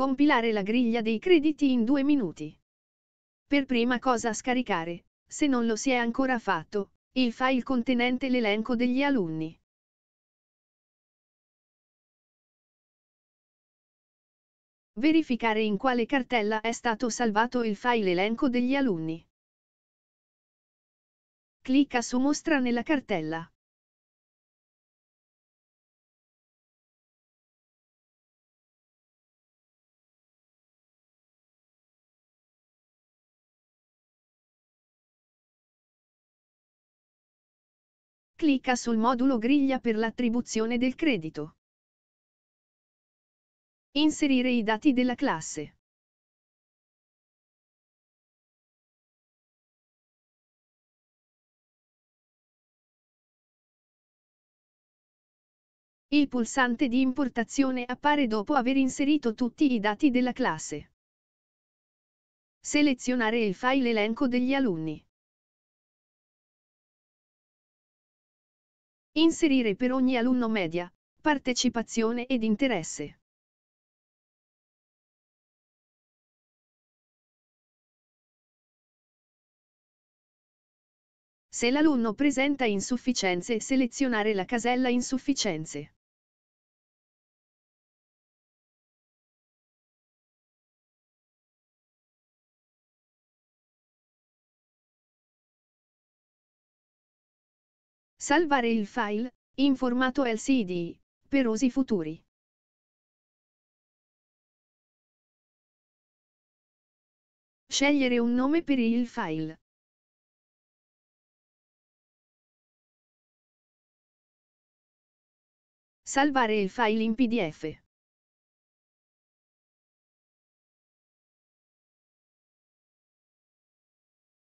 Compilare la griglia dei crediti in due minuti. Per prima cosa scaricare, se non lo si è ancora fatto, il file contenente l'elenco degli alunni. Verificare in quale cartella è stato salvato il file elenco degli alunni. Clicca su Mostra nella cartella. Clicca sul modulo griglia per l'attribuzione del credito. Inserire i dati della classe. Il pulsante di importazione appare dopo aver inserito tutti i dati della classe. Selezionare il file elenco degli alunni. Inserire per ogni alunno media, partecipazione ed interesse. Se l'alunno presenta insufficienze selezionare la casella insufficienze. Salvare il file, in formato LCD, per usi futuri. Scegliere un nome per il file. Salvare il file in PDF.